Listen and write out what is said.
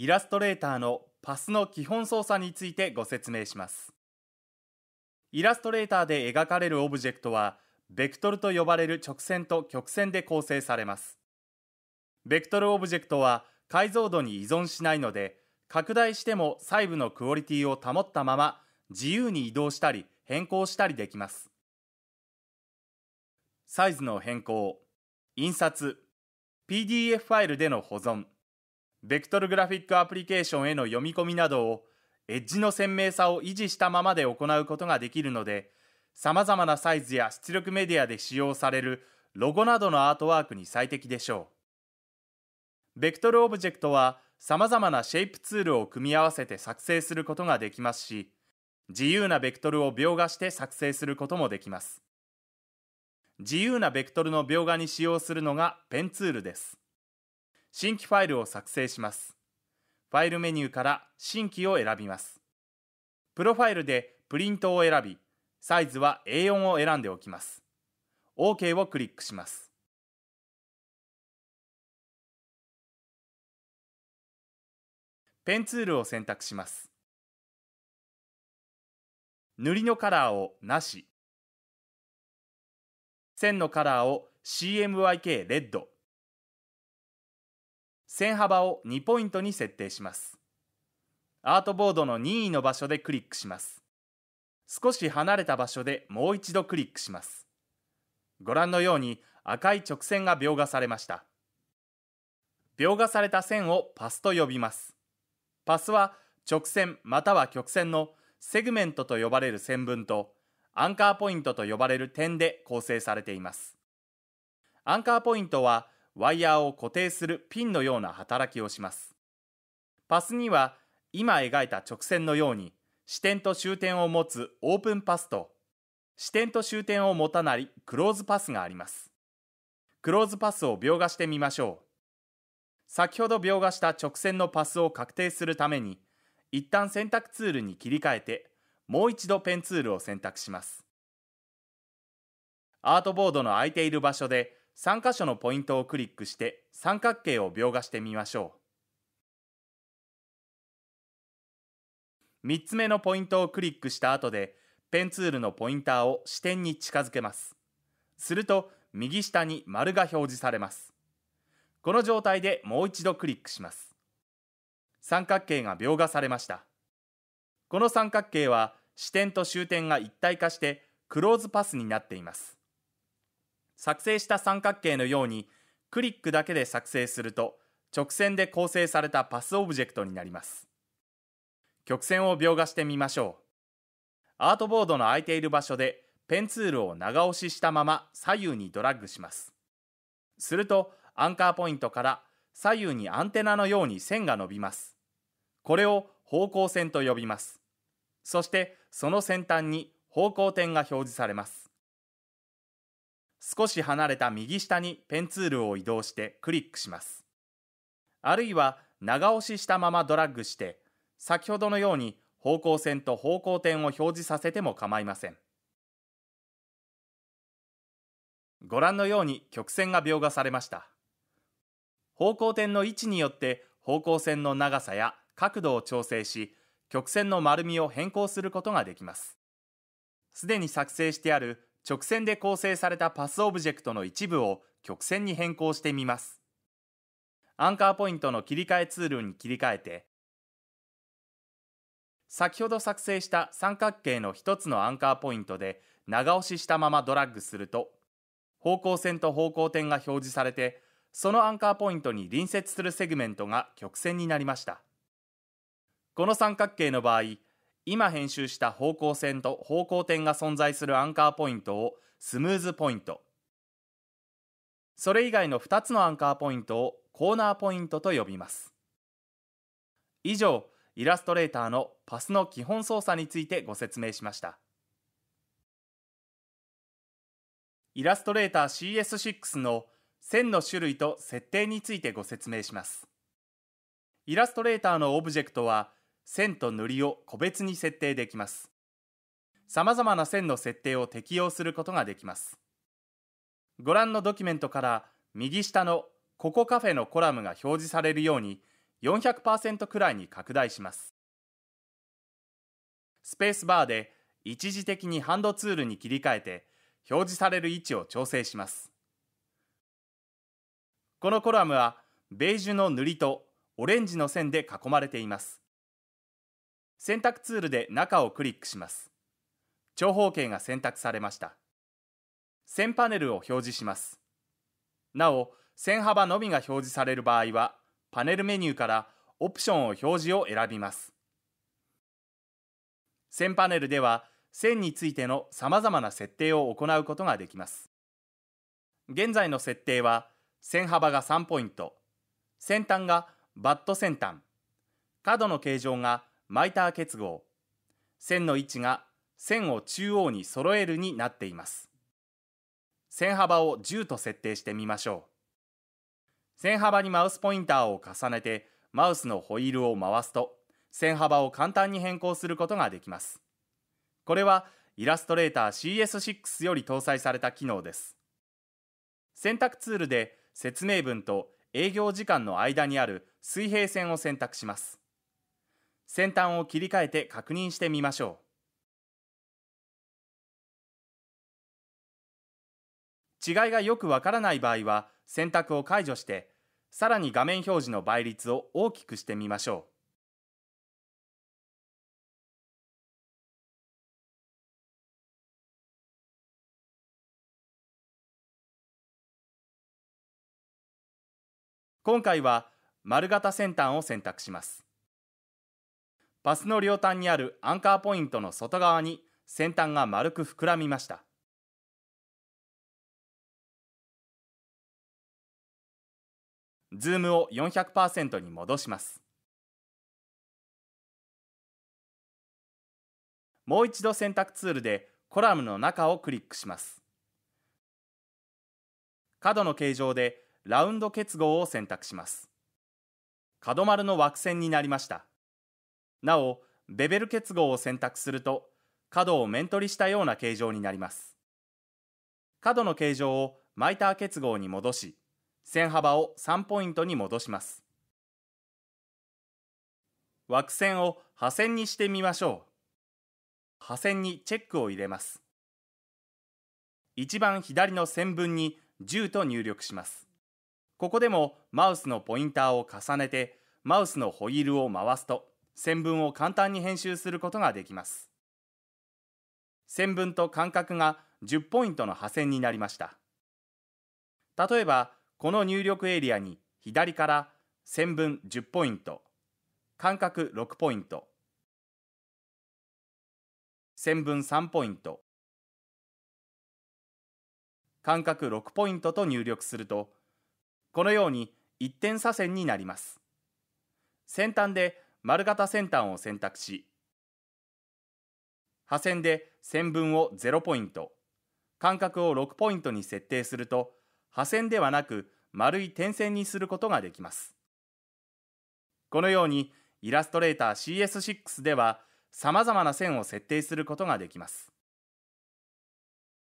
イラストレーターのパスの基本操作についてご説明しますイラストレーターで描かれるオブジェクトはベクトルと呼ばれる直線と曲線で構成されますベクトルオブジェクトは解像度に依存しないので拡大しても細部のクオリティを保ったまま自由に移動したり変更したりできますサイズの変更印刷 PDF ファイルでの保存ベクトルグラフィックアプリケーションへの読み込みなどをエッジの鮮明さを維持したままで行うことができるので、様々なサイズや出力メディアで使用されるロゴなどのアートワークに最適でしょう。ベクトルオブジェクトは様々なシェイプツールを組み合わせて作成することができますし、自由なベクトルを描画して作成することもできます。自由なベクトルの描画に使用するのがペンツールです。新規ファイルを作成します。ファイルメニューから新規を選びます。プロファイルでプリントを選び、サイズは A4 を選んでおきます。OK をクリックします。ペンツールを選択します。塗りのカラーをなし、線のカラーを CMYK レッド。線幅を2ポイントに設定しますアートボードの任意の場所でクリックします少し離れた場所でもう一度クリックしますご覧のように赤い直線が描画されました描画された線をパスと呼びますパスは直線または曲線のセグメントと呼ばれる線分とアンカーポイントと呼ばれる点で構成されていますアンカーポイントはワイヤーを固定するピンのような働きをします。パスには今描いた直線のように支点と終点を持つオープンパスと支点と終点を持たないクローズパスがあります。クローズパスを描画してみましょう。先ほど描画した直線のパスを確定するために一旦選択ツールに切り替えてもう一度ペンツールを選択します。アートボードの空いている場所で3箇所のポイントをクリックして三角形を描画してみましょう。3つ目のポイントをクリックした後で、ペンツールのポインターを視点に近づけます。すると、右下に丸が表示されます。この状態でもう一度クリックします。三角形が描画されました。この三角形は、視点と終点が一体化して、クローズパスになっています。作成した三角形のようにクリックだけで作成すると直線で構成されたパスオブジェクトになります曲線を描画してみましょうアートボードの空いている場所でペンツールを長押ししたまま左右にドラッグしますするとアンカーポイントから左右にアンテナのように線が伸びますこれを方向線と呼びますそしてその先端に方向点が表示されます少し離れた右下にペンツールを移動してクリックします。あるいは長押ししたままドラッグして、先ほどのように方向線と方向点を表示させても構いません。ご覧のように曲線が描画されました。方向点の位置によって方向線の長さや角度を調整し、曲線の丸みを変更することができます。すでに作成してある直線で構成されたパスオブジェクトの一部を曲線に変更してみます。アンカーポイントの切り替えツールに切り替えて、先ほど作成した三角形の一つのアンカーポイントで長押ししたままドラッグすると、方向線と方向点が表示されて、そのアンカーポイントに隣接するセグメントが曲線になりました。この三角形の場合、今編集した方向線と方向点が存在するアンカーポイントをスムーズポイントそれ以外の2つのアンカーポイントをコーナーポイントと呼びます以上イラストレーターのパスの基本操作についてご説明しましたイラストレーター CS6 の線の種類と設定についてご説明しますイラストレーターのオブジェクトは線と塗りを個別に設定できます。様々な線の設定を適用することができます。ご覧のドキュメントから右下のココカフェのコラムが表示されるように400%くらいに拡大します。スペースバーで一時的にハンドツールに切り替えて表示される位置を調整します。このコラムはベージュの塗りとオレンジの線で囲まれています。選択ツールで中をクリックします長方形が選択されました線パネルを表示しますなお線幅のみが表示される場合はパネルメニューからオプションを表示を選びます線パネルでは線についてのさまざまな設定を行うことができます現在の設定は線幅が3ポイント先端がバット先端角の形状がマイター結合線の位置が線を中央に揃えるになっています線幅を10と設定してみましょう線幅にマウスポインターを重ねてマウスのホイールを回すと線幅を簡単に変更することができますこれはイラストレーター CS6 より搭載された機能です選択ツールで説明文と営業時間の間にある水平線を選択します先端を切り替えて確認してみましょう。違いがよくわからない場合は選択を解除して、さらに画面表示の倍率を大きくしてみましょう。今回は丸型先端を選択します。フスの両端にあるアンカーポイントの外側に先端が丸く膨らみましたズームを400%に戻しますもう一度選択ツールでコラムの中をクリックします角の形状でラウンド結合を選択します角丸の枠線になりましたなお、ベベル結合を選択すると、角を面取りしたような形状になります。角の形状をマイター結合に戻し、線幅を3ポイントに戻します。枠線を破線にしてみましょう。破線にチェックを入れます。一番左の線分に10と入力します。ここでもマウスのポインターを重ねて、マウスのホイールを回すと、線分を簡単に編集することができます。線分と間隔が10ポイントの破線になりました。例えば、この入力エリアに左から線分10ポイント、間隔6ポイント、線分3ポイント、間隔6ポイントと入力すると、このように一点左線になります。先端で丸型先端を選択し、破線で線分を0ポイント、間隔を6ポイントに設定すると、破線ではなく丸い点線にすることができます。このように、イラストレーター CS6 では、様々な線を設定することができます。